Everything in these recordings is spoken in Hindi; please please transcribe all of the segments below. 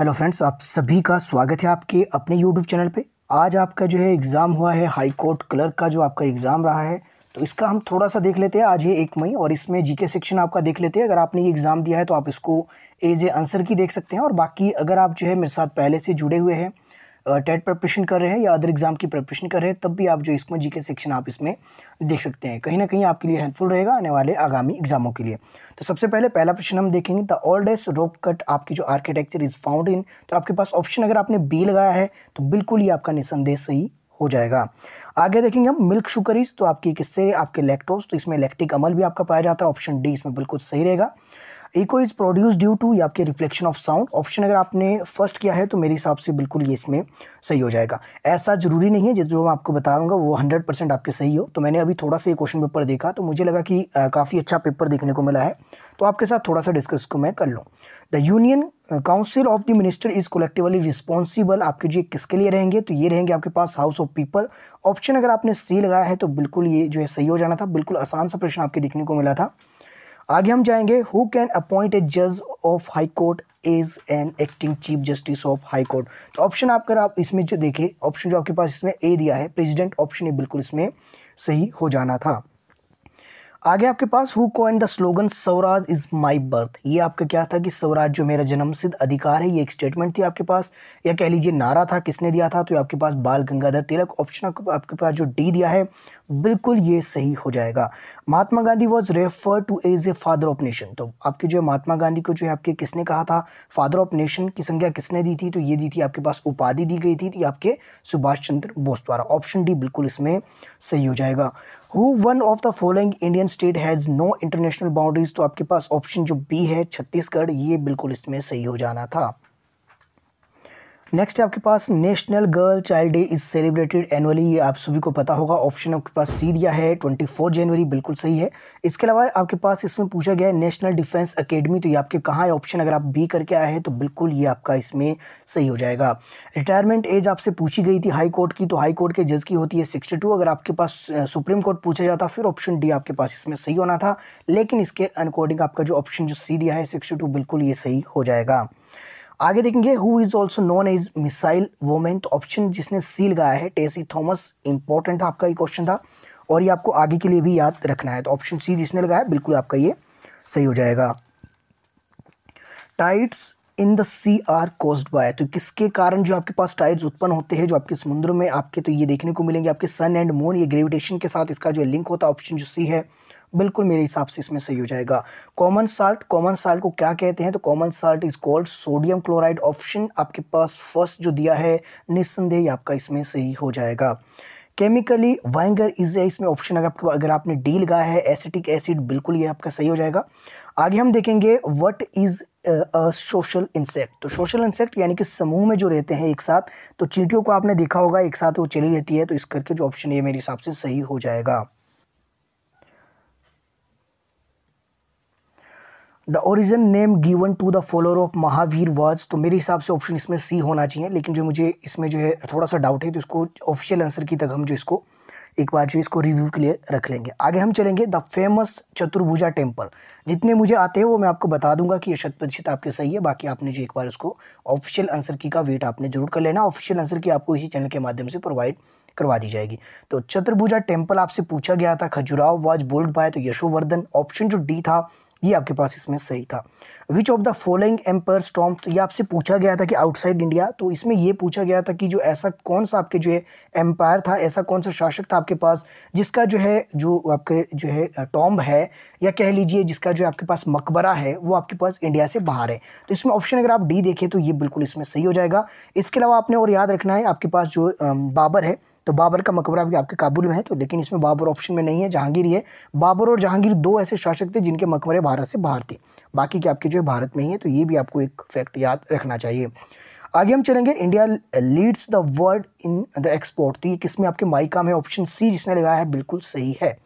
हेलो फ्रेंड्स आप सभी का स्वागत है आपके अपने यूट्यूब चैनल पे आज आपका जो है एग्ज़ाम हुआ है हाई कोर्ट क्लर्क का जो आपका एग्ज़ाम रहा है तो इसका हम थोड़ा सा देख लेते हैं आज ये एक मई और इसमें जीके सेक्शन आपका देख लेते हैं अगर आपने ये एग्ज़ाम दिया है तो आप इसको एज ए आंसर की देख सकते हैं और बाकी अगर आप जो है मेरे साथ पहले से जुड़े हुए हैं टेट प्रिपरेशन कर रहे हैं या अदर एग्ज़ाम की प्रिपरेशन कर रहे हैं तब भी आप जो इसमें जी के सेक्शन आप इसमें देख सकते हैं कहीं ना कहीं आपके लिए हेल्पफुल रहेगा आने वाले आगामी एग्जामों के लिए तो सबसे पहले पहला प्रश्न हम देखेंगे द ओल्डेस्ट रोप कट आपकी जो आर्किटेक्चर इज़ फाउंड इन तो आपके पास ऑप्शन अगर आपने बी लगाया है तो बिल्कुल ही आपका निसंदेश सही हो जाएगा आगे देखेंगे हम मिल्क शुगरीज तो आपकी किससे आपके लैक्टोज तो इसमें इलेक्ट्रिक अमल भी आपका पाया जाता है ऑप्शन डी इसमें बिल्कुल सही रहेगा echo is produce due to या आपके रिफ्लेक्शन ऑफ साउंड ऑप्शन अगर आपने फर्स्ट किया है तो मेरे हिसाब से बिल्कुल ये इसमें सही हो जाएगा ऐसा ज़रूरी नहीं है जो मैं आपको बता रहा वो हंड्रेड परसेंट आपके सही हो तो मैंने अभी थोड़ा सा ये क्वेश्चन पेपर देखा तो मुझे लगा कि काफ़ी अच्छा पेपर देखने को मिला है तो आपके साथ थोड़ा सा डिस्कस को मैं कर लूँ the union council of the minister is collectively responsible आपके जो किसके लिए रहेंगे तो ये रहेंगे आपके पास हाउस ऑफ पीपल ऑप्शन अगर आपने सी लगाया है तो बिल्कुल ये जो है सही हो जाना था बिल्कुल आसान सा प्रश्न आपके देखने को मिला था आगे हम जाएंगे हु कैन अपॉइंट ए जज of high court is an acting chief justice of high court तो ऑप्शन आप अगर आप इसमें जो देखें ऑप्शन जो आपके पास इसमें ए दिया है प्रेजिडेंट ऑप्शन ए बिल्कुल इसमें सही हो जाना था आगे आपके पास who coin the slogan Swaraj is my birth ये आपका क्या था कि स्वराज जो मेरा जन्म सिद्ध अधिकार है ये एक स्टेटमेंट थी आपके पास या कह लीजिए नारा था किसने दिया था तो आपके पास बाल गंगाधर तिलक ऑप्शन आपके पास जो डी दिया है बिल्कुल ये सही हो जाएगा Mahatma Gandhi was refer to as a father of nation तो आपके जो है महात्मा गांधी को जो है आपके किसने कहा था फादर ऑफ नेशन की संज्ञा किसने दी थी तो ये दी थी आपके पास उपाधि दी गई थी आपके सुभाष चंद्र बोस द्वारा ऑप्शन डी बिल्कुल इसमें सही हो जाएगा who one of the following Indian state has no international boundaries तो आपके पास ऑप्शन जो बी है छत्तीसगढ़ ये बिल्कुल इसमें सही हो जाना था नेक्स्ट है आपके पास national girl child day is celebrated annually ये आप सभी को पता होगा ऑप्शन आपके पास सी दिया है 24 जनवरी बिल्कुल सही है इसके अलावा आपके पास इसमें पूछा गया है नेशनल डिफेंस अकेडमी तो ये आपके कहाँ है ऑप्शन अगर आप बी करके आए हैं तो बिल्कुल ये आपका इसमें सही हो जाएगा रिटायरमेंट एज आपसे पूछी गई थी हाई कोर्ट की तो हाई कोर्ट के जज की होती है सिक्सटी अगर आपके पास सुप्रीम कोर्ट पूछा जाता फिर ऑप्शन डी आपके पास इसमें सही होना था लेकिन इसके अकॉर्डिंग आपका जो ऑप्शन जो सी दिया है सिक्सटी बिल्कुल ये सही हो जाएगा आगे देखेंगे who is also known as missile women तो ऑप्शन जिसने सी लगाया है टेसी थॉमस इंपॉर्टेंट आपका ये क्वेश्चन था और ये आपको आगे के लिए भी याद रखना है तो ऑप्शन सी जिसने लगाया बिल्कुल आपका ये सही हो जाएगा tides in the sea are caused by तो किसके कारण जो आपके पास टाइड्स उत्पन्न होते हैं जो आपके समुद्र में आपके तो ये देखने को मिलेंगे आपके सन एंड मून ये ग्रेविटेशन के साथ इसका जो लिंक होता है ऑप्शन जो सी है बिल्कुल मेरे हिसाब से इसमें सही हो जाएगा कॉमन साल्ट कॉमन साल्ट को क्या कहते हैं तो common salt is called sodium chloride option आपके पास फर्स्ट जो दिया है निस्संदेह आपका इसमें सही हो जाएगा केमिकली वाइंगर इज ए इसमें ऑप्शन अगर आपके अगर आपने डी लगाया है एसिटिक एसिड बिल्कुल ये आपका सही हो जाएगा आगे हम देखेंगे what is a social insect तो सोशल इंसेक्ट यानी कि समूह में जो रहते हैं एक साथ तो चींटियों को आपने देखा होगा एक साथ वो चली रहती है तो इस करके जो ऑप्शन ये मेरे हिसाब से सही हो जाएगा the origin name given to the follower of Mahavir was तो मेरे हिसाब से ऑप्शन इसमें सी होना चाहिए लेकिन जो मुझे इसमें जो है थोड़ा सा डाउट है तो इसको ऑफिशियल आंसर की तक हम जो इसको एक बार जो इसको रिव्यू के लिए रख लेंगे आगे हम चलेंगे द फेमस चतुर्भुजा टेम्पल जितने मुझे आते हैं वो मैं आपको बता दूंगा कि ये शत प्रतिशत आपके सही है बाकी आपने जो एक बार उसको ऑफिशियल आंसर की का वेट आपने जरूर कर लेना ऑफिशियल आंसर की आपको इसी चैनल के माध्यम से प्रोवाइड करवा दी जाएगी तो चतुर्भुजा टेम्पल आपसे पूछा गया था खजुराव वाज बोल्ड बाय तो यशोवर्धन ऑप्शन जो डी था ये आपके पास इसमें सही था which of the following emperor storm तो ये आपसे पूछा गया था कि आउटसाइड इंडिया तो इसमें ये पूछा गया था कि जो ऐसा कौन सा आपके जो है एम्पायर था ऐसा कौन सा शासक था आपके पास जिसका जो है जो आपके जो है टॉम्ब है या कह लीजिए जिसका जो आपके पास मकबरा है वो आपके पास इंडिया से बाहर है तो इसमें ऑप्शन अगर आप डी देखें तो ये बिल्कुल इसमें सही हो जाएगा इसके अलावा आपने और याद रखना है आपके पास जो बाबर है तो बाबर का मकबरा भी आपके काबुल में है तो लेकिन इसमें बाबर ऑप्शन में नहीं है जहांगीर ही है बाबर और जहांगीर दो ऐसे शासक थे जिनके मकबरे भारत से बाहर थे बाकी के आपके जो है भारत में ही है तो ये भी आपको एक फैक्ट याद रखना चाहिए आगे हम चलेंगे India leads the world in the export तो ये किस में आपके माइका में ऑप्शन सी जिसने लगाया है बिल्कुल सही है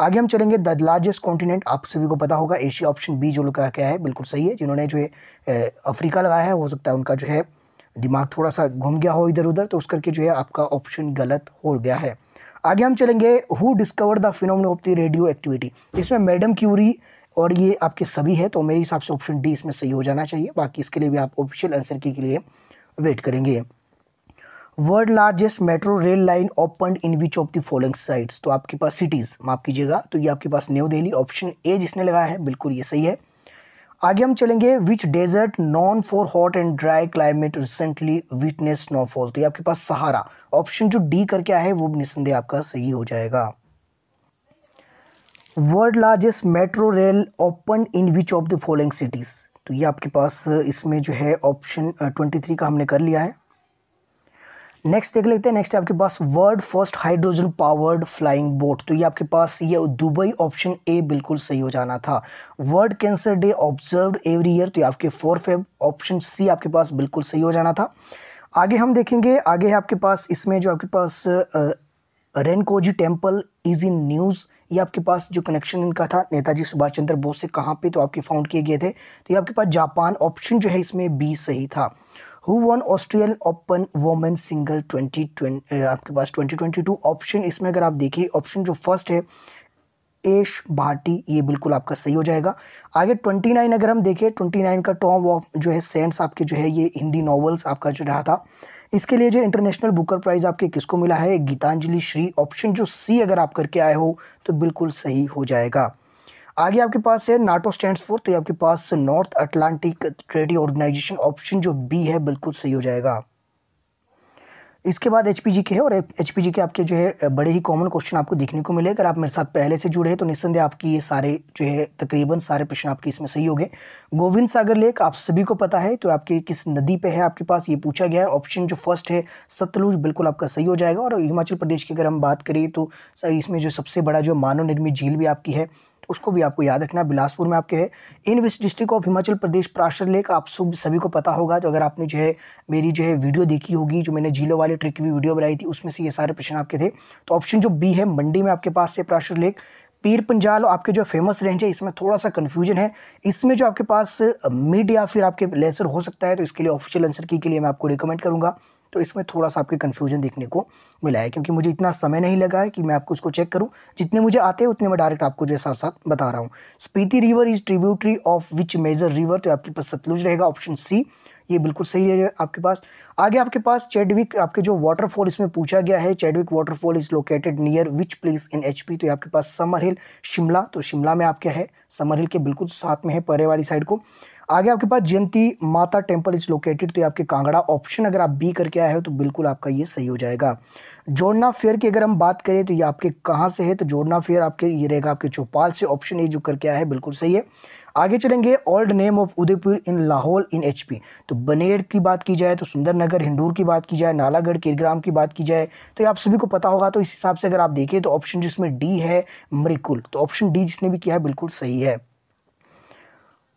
आगे हम चलेंगे द लार्जेस्ट कॉन्टिनेंट आप सभी को पता होगा एशिया ऑप्शन बी जो लगाया क्या है बिल्कुल सही है जिन्होंने जो है अफ्रीका लगाया है हो सकता है उनका जो है दिमाग थोड़ा सा घूम गया हो इधर उधर तो उस करके जो है आपका ऑप्शन गलत हो गया है आगे हम चलेंगे who discover the phenomenon of the radio activity इसमें मैडम क्यूरी और ये आपके सभी है तो मेरे हिसाब से ऑप्शन डी इसमें सही हो जाना चाहिए बाकी इसके लिए भी आप ऑफिशियल आंसर के लिए वेट करेंगे world largest metro rail line open in which of the following sites तो आपके पास सिटीज़ माफ कीजिएगा तो ये आपके पास न्यू दिल्ली ऑप्शन ए जिसने लगाया है बिल्कुल ये सही है आगे हम चलेंगे which desert known for hot and dry climate recently witness snowfall तो ये आपके पास सहारा ऑप्शन जो डी करके आया है वो निसंदेह आपका सही हो जाएगा world largest metro rail open in which of the following cities तो ये आपके पास इसमें जो है ऑप्शन ट्वेंटी थ्री का हमने कर लिया है नेक्स्ट देख लेते हैं नेक्स्ट आपके पास world first hydrogen powered flying boat तो ये आपके पास ये दुबई ऑप्शन ए बिल्कुल सही हो जाना था world cancer day observe every year तो ये आपके फोर फेब ऑप्शन सी आपके पास बिल्कुल सही हो जाना था आगे हम देखेंगे आगे है आपके पास इसमें जो आपके पास Renkoji temple is in news ये आपके पास जो कनेक्शन इनका था नेताजी सुभाष चंद्र बोस से कहाँ पे तो आपके फाउंड किए गए थे तो ये आपके पास जापान ऑप्शन जो है इसमें बी सही था who won Austrian open women single twenty आपके पास ट्वेंटी ट्वेंटी टू ऑप्शन इसमें अगर आप देखिए ऑप्शन जो फर्स्ट है एश भाटी ये बिल्कुल आपका सही हो जाएगा आगे ट्वेंटी नाइन अगर हम देखें ट्वेंटी नाइन का टॉम ऑफ जो है सेंट्स आपके जो है ये हिंदी नॉवल्स आपका जो रहा था इसके लिए जो इंटरनेशनल बुकर प्राइज़ आपके किसको मिला है गीतांजलि श्री ऑप्शन जो सी अगर आप करके आए हो तो बिल्कुल सही हो जाएगा आगे आपके पास है नाटो स्टैंड फॉर तो ये आपके पास north Atlantic trading organisation option जो बी है बिल्कुल सही हो जाएगा इसके बाद एच के है और एच के आपके जो है बड़े ही कॉमन क्वेश्चन आपको देखने को मिले अगर आप मेरे साथ पहले से जुड़े हैं तो निस्संदेह आपकी ये सारे जो है तकरीबन सारे प्रश्न आपके इसमें सही हो गए गोविंद सागर लेक आप सभी को पता है तो आपके किस नदी पे है आपके पास ये पूछा गया है ऑप्शन जो फर्स्ट है सतलुज बिल्कुल आपका सही हो जाएगा और हिमाचल प्रदेश की अगर हम बात करें तो इसमें जो सबसे बड़ा जो मानव निर्मित झील भी आपकी है उसको भी आपको याद रखना बिलासपुर में आपके है in west district of Himachal Pradesh Prashar lake आप सब सभी को पता होगा तो अगर आपने जो है मेरी जो है वीडियो देखी होगी जो मैंने झीलों वाले ट्रिक की वीडियो बनाई थी उसमें से ये सारे प्रश्न आपके थे तो ऑप्शन जो बी है मंडी में आपके पास से प्राशर लेक पीर पंजाल आपके जो फेमस रेंज है इसमें थोड़ा सा कन्फ्यूजन है इसमें जो आपके पास मिड या फिर आपके लेसर हो सकता है तो इसके लिए ऑफिशियल आंसर की के लिए मैं आपको रिकमेंड करूँगा तो इसमें थोड़ा सा आपके कन्फ्यूजन देखने को मिला है क्योंकि मुझे इतना समय नहीं लगा है कि मैं आपको इसको चेक करूँ जितने मुझे आते हैं उतने मैं डायरेक्ट आपको जो है साथ साथ बता रहा हूँ Spiti river is tributary of which major river तो आपके पास सतलुज रहेगा ऑप्शन सी ये बिल्कुल सही है आपके पास आगे आपके पास चेडविक आपके जो वाटरफॉल इसमें पूछा गया है Chadwick waterfall is located near which place in H तो ये आपके पास समर हिल शिमला तो शिमला में आपके है समर हिल के बिल्कुल साथ में है परे वाली साइड को आगे आपके पास जयंती माता टेम्पल इज लोकेटेड तो ये आपके कांगड़ा ऑप्शन अगर आप बी करके आए हो तो बिल्कुल आपका ये सही हो जाएगा जोड़ना फेयर की अगर हम बात करें तो ये आपके कहाँ से है तो जोड़ना फेयर आपके ये रहेगा आपके चौपाल से ऑप्शन ए जो करके आया है बिल्कुल सही है आगे चलेंगे old name of Udaipur in Lahaul in HP तो बनेर की बात की जाए तो सुंदर नगर हिंडूर की बात की जाए नालागढ़ किरग्राम की बात की जाए तो ये आप सभी को पता होगा तो इस हिसाब से अगर आप देखें तो ऑप्शन जिसमें डी है मरिकुल तो ऑप्शन डी जिसने भी किया है बिल्कुल सही है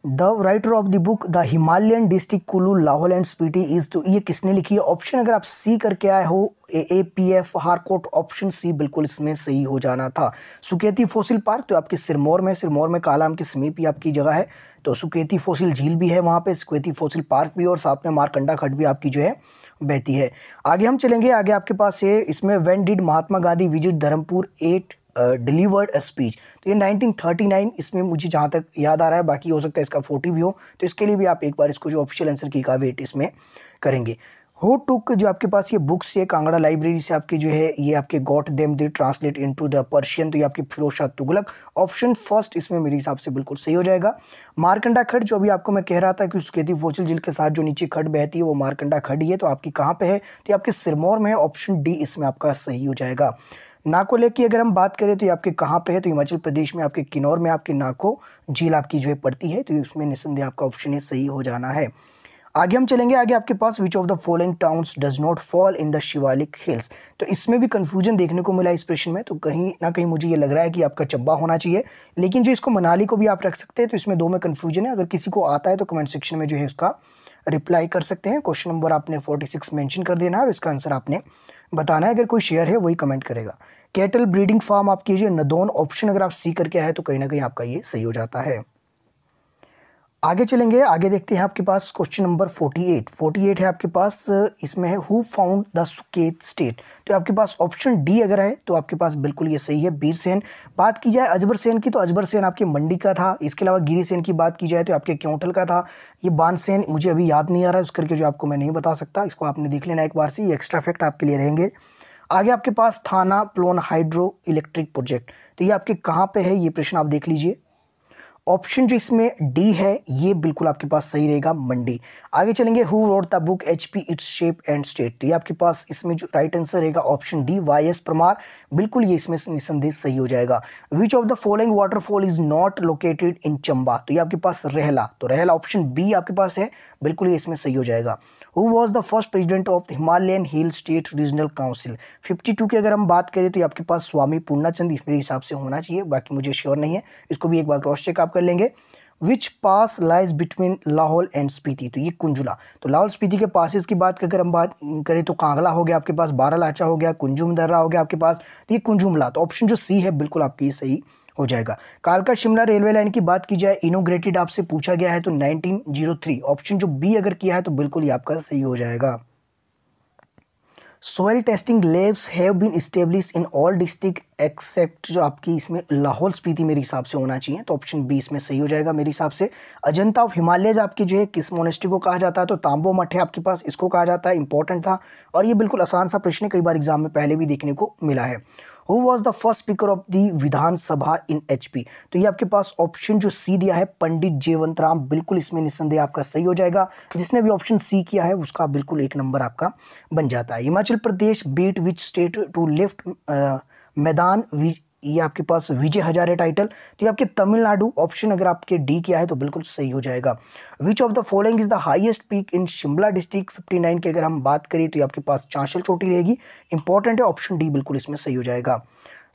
the writer of the book the Himalayan district Kullu Lahaul and Spiti is तो ये किसने लिखी है ऑप्शन अगर आप सी करके आए हो A A P F Harcourt option C बिल्कुल इसमें सही हो जाना था सुकेती फोसिल पार्क तो आपके सिरमौर में सिरमौर में कालाम के समीप ही आपकी जगह है तो सुकेती फोसिल झील भी है वहाँ पे सुकेती फोसिल पार्क भी और साथ में मारकंडा खट भी आपकी जो है बहती है आगे हम चलेंगे आगे आपके पास है इसमें when did Mahatma Gandhi visit Dharampur at delivered a speech तो ये 1939 इसमें मुझे जहाँ तक याद आ रहा है बाकी हो सकता है इसका फोर्टी भी हो तो इसके लिए भी आप एक बार इसको जो ऑफिशियल आंसर की का वेट इसमें करेंगे हो टुक जो आपके पास ये बुक्स है कांगड़ा लाइब्रेरी से आपके जो है ये आपके got them they translate into the Persian तो ये आपके फिरोशा तुगलक ऑप्शन फर्स्ट इसमें मेरे हिसाब से बिल्कुल सही हो जाएगा मारकंडा खड जो अभी आपको मैं कह रहा था कि उसके थी वोचल जिल के साथ जो नीचे खड बहती है वो मारकंडा खड ही है तो आपकी कहाँ पर है तो आपके सिरमौर में है ऑप्शन डी इसमें आपका सही हो जाएगा नाको लेक की अगर हम बात करें तो ये आपके कहाँ पे है तो हिमाचल प्रदेश में आपके किन्नौर में आपके नाको झील आपकी जो है पड़ती है तो उसमें निसंदेह आपका ऑप्शन है सही हो जाना है आगे हम चलेंगे आगे आपके पास which of the following towns does not fall in the Shivalik hills तो इसमें भी कन्फ्यूजन देखने को मिला इस प्रश्न में तो कहीं ना कहीं मुझे ये लग रहा है कि आपका चब्बा होना चाहिए लेकिन जो इसको मनाली को भी आप रख सकते हैं तो इसमें दो में कन्फ्यूजन है अगर किसी को आता है तो कमेंट सेक्शन में जो है उसका रिप्लाई कर सकते हैं क्वेश्चन नंबर आपने फोर्टी सिक्स मैंशन कर देना है और इसका आंसर आपने बताना है अगर कोई शेयर है वही कमेंट करेगा कैटल ब्रीडिंग फार्म आप कीजिए नदोन ऑप्शन अगर आप सी करके आए तो कहीं ना कहीं आपका ये सही हो जाता है आगे चलेंगे आगे देखते हैं आपके पास क्वेश्चन नंबर 48 48 है आपके पास इसमें है who found the Suket state तो आपके पास ऑप्शन डी अगर है तो आपके पास बिल्कुल ये सही है बीर सेन बात की जाए अजबर सेन की तो अजबर सेन आपके मंडी का था इसके अलावा गिरी सेन की बात की जाए तो आपके क्योंटल का था ये बान सेन मुझे अभी याद नहीं आ रहा है उस करके जो आपको मैं नहीं बता सकता इसको आपने देख लेना एक बार से ये एक्स्ट्रा फैक्ट आपके लिए रहेंगे आगे आपके पास थाना प्लोन हाइड्रो इलेक्ट्रिक प्रोजेक्ट तो ये आपके कहाँ पे है ये प्रश्न आप देख लीजिए ऑप्शन जो इसमें डी है ये बिल्कुल आपके पास सही रहेगा मंडी आगे चलेंगे who wrote the book H P its shape and state तो ये आपके पास इसमें जो राइट आंसर रहेगा option D Y S Parmar बिल्कुल ये इसमें निसंदेह सही हो जाएगा which of the following waterfall is not located in Chamba तो ये आपके पास रहला तो रहला ऑप्शन बी आपके पास है बिल्कुल ये इसमें सही हो जाएगा who was the first president of Himalayan hill state regional council fifty की अगर हम बात करें तो ये आपके पास स्वामी पूर्णाचंद मेरे हिसाब से होना चाहिए बाकी मुझे श्योर नहीं है इसको भी एक बार क्रॉस चेक आप कर लेंगे which pass lies between Lahaul and Spiti तो ये कुंजुला तो लाहौल स्पीति के पासिस की बात अगर हम बात करें तो कांगला हो गया आपके पास बारह लाचा हो गया कुंजुम दर्रा हो गया आपके पास तो ये कुंजुमला तो ऑप्शन जो सी है बिल्कुल आपकी सही हो जाएगा कालका शिमला रेलवे लाइन की बात की जाए इनोग्रेटेड आपसे पूछा गया है तो 1903 ऑप्शन जो बी अगर किया है तो बिल्कुल ही आपका सही हो जाएगा soil testing labs have been establish in all district except जो आपकी इसमें लाहौल स्पीति मेरे हिसाब से होना चाहिए तो ऑप्शन बी इसमें सही हो जाएगा मेरे हिसाब से अजंता ऑफ हिमालयज आपकी जो है किस मोनेस्ट्री को कहा जाता है तो तांबो मठ है आपके पास इसको कहा जाता है इंपॉर्टेंट था और ये बिल्कुल आसान सा प्रश्न कई बार एग्जाम में पहले भी देखने को मिला है who was the first speaker of the Vidhan Sabha in H तो ये आपके पास ऑप्शन जो सी दिया है पंडित जयवंत राम बिल्कुल इसमें निस्संदेह आपका सही हो जाएगा जिसने भी ऑप्शन सी किया है उसका बिल्कुल एक नंबर आपका बन जाता है Himachal Pradesh beat which state to lift मैदान ये आपके पास विजय हजारे टाइटल तो ये आपके तमिलनाडु ऑप्शन अगर आपके डी किया है तो बिल्कुल सही हो जाएगा which of the following is the highest peak in Shimla district fifty nine की अगर हम बात करें तो ये आपके पास चांशल चोटी रहेगी इंपॉर्टेंट है ऑप्शन डी बिल्कुल इसमें सही हो जाएगा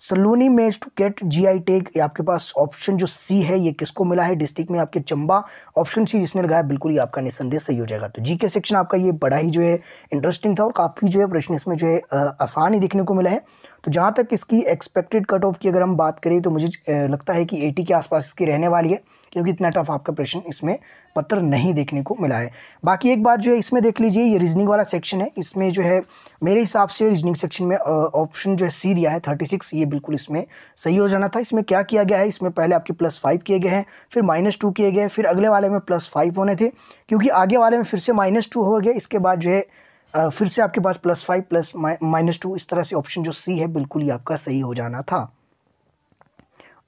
Saloni maize to get G I tag ये आपके पास ऑप्शन जो सी है ये किसको मिला है डिस्ट्रिक्ट में आपके चंबा ऑप्शन सी जिसने लगाया बिल्कुल ही आपका निसंदेह सही हो जाएगा तो जी के सेक्शन आपका ये बड़ा ही जो है इंटरेस्टिंग था और काफ़ी जो है प्रश्न इसमें जो है आसान ही देखने को मिला है तो जहाँ तक इसकी एक्सपेक्टेड कट ऑफ की अगर हम बात करें तो मुझे लगता है कि 80 के आसपास इसकी रहने वाली है क्योंकि इतना टफ आपका प्रश्न इसमें पत्र नहीं देखने को मिला है बाकी एक बार जो है इसमें देख लीजिए ये रीजनिंग वाला सेक्शन है इसमें जो है मेरे हिसाब से रीजनिंग सेक्शन में ऑप्शन जो है सी दिया है थर्टी सिक्स ये बिल्कुल इसमें सही हो जाना था इसमें क्या किया गया है इसमें पहले आपके प्लस फाइव किए गए हैं फिर माइनस टू किए गए फिर अगले वाले में प्लस फाइव होने थे क्योंकि आगे वाले में फिर से माइनस टू हो गए इसके बाद जो है फिर से आपके पास plus five plus minus two इस तरह से ऑप्शन जो सी है बिल्कुल ही आपका सही हो जाना था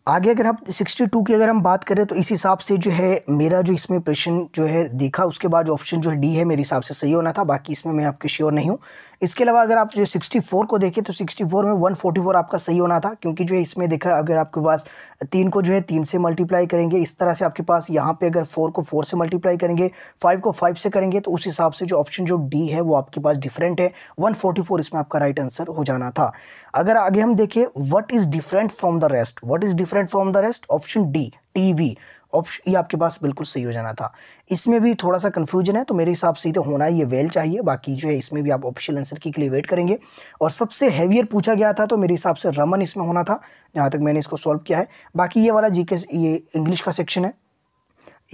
आगे अगर आप 62 की अगर हम बात करें तो इस हिसाब से जो है मेरा जो इसमें प्रश्न जो है देखा उसके बाद जो ऑप्शन जो है डी है मेरे हिसाब से सही होना था बाकी इसमें मैं आपके श्योर नहीं हूँ इसके अलावा अगर आप जो 64 को देखें तो 64 में 144 आपका सही होना था क्योंकि जो है इसमें देखा अगर आपके पास तीन को जो है तीन से मल्टीप्लाई करेंगे इस तरह से आपके पास यहाँ पर अगर फोर को फोर से मल्टीप्लाई करेंगे फाइव को फाइव से करेंगे तो उस हिसाब से जो ऑप्शन जो डी है वो आपके पास डिफरेंट है वन इसमें आपका राइट आंसर हो जाना था अगर आगे हम देखें what is different from the rest what is different from the rest option D TV option ये आपके पास बिल्कुल सही हो जाना था इसमें भी थोड़ा सा कन्फ्यूजन है तो मेरे हिसाब से तो होना ये वेल चाहिए बाकी जो है इसमें भी आप ऑप्शन आंसर के लिए वेट करेंगे और सबसे हैवियर पूछा गया था तो मेरे हिसाब से रमन इसमें होना था जहाँ तक मैंने इसको सॉल्व किया है बाकी ये वाला जी ये इंग्लिश का सेक्शन है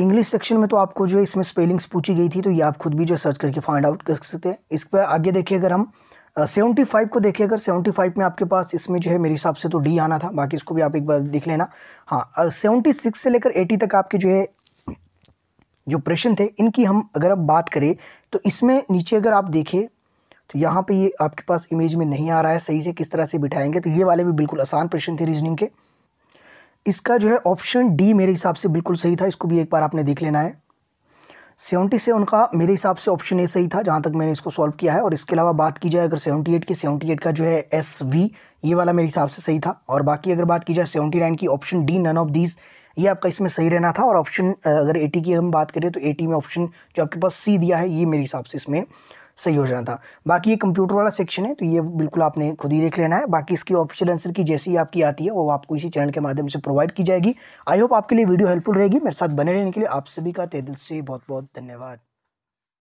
इंग्लिश सेक्शन में तो आपको जो है इसमें स्पेलिंग्स पूछी गई थी तो ये आप खुद भी जो सर्च करके फाइंड आउट कर सकते हैं इस पर आगे देखिए अगर हम सेवेंटी फाइव को देखिए अगर सेवेंटी फाइव में आपके पास इसमें जो है मेरे हिसाब से तो डी आना था बाकी इसको भी आप एक बार देख लेना हाँ सेवेंटी uh, सिक्स से लेकर एटी तक आपके जो है जो प्रश्न थे इनकी हम अगर अब बात करें तो इसमें नीचे अगर आप देखें तो यहाँ पे ये आपके पास इमेज में नहीं आ रहा है सही से किस तरह से बिठाएंगे तो ये वाले भी बिल्कुल आसान प्रश्न थे रीजनिंग के इसका जो है ऑप्शन डी मेरे हिसाब से बिल्कुल सही था इसको भी एक बार आपने देख लेना है सेवेंटी सेवन का मेरे हिसाब से ऑप्शन ए सही था जहाँ तक मैंने इसको सॉल्व किया है और इसके अलावा बात की जाए अगर सेवेंटी एट की सेवेंटी एट का जो है एस वी ये वाला मेरे हिसाब से सही था और बाकी अगर बात की जाए सेवेंटी नाइन की option D none of these ये आपका इसमें सही रहना था और ऑप्शन अगर एटी की हम बात करें तो एटी में ऑप्शन जो आपके पास सी दिया है ये मेरे हिसाब से इसमें सही हो जाना था बाकी ये कंप्यूटर वाला सेक्शन है तो ये बिल्कुल आपने खुद ही देख लेना है बाकी इसकी ऑफिशियल आंसर की जैसी आपकी आती है वो आपको इसी चैनल के माध्यम से प्रोवाइड की जाएगी आई होप आपके लिए वीडियो हेल्पफुल रहेगी मेरे साथ बने रहने के लिए आप सभी का तेदिल से बहुत बहुत धन्यवाद